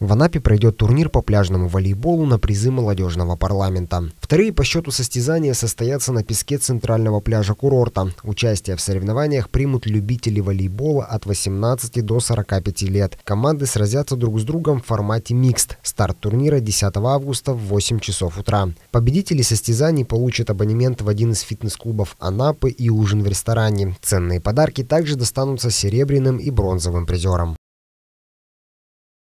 В Анапе пройдет турнир по пляжному волейболу на призы молодежного парламента. Вторые по счету состязания состоятся на песке центрального пляжа курорта. Участие в соревнованиях примут любители волейбола от 18 до 45 лет. Команды сразятся друг с другом в формате микст. Старт турнира 10 августа в 8 часов утра. Победители состязаний получат абонемент в один из фитнес-клубов Анапы и ужин в ресторане. Ценные подарки также достанутся серебряным и бронзовым призерам.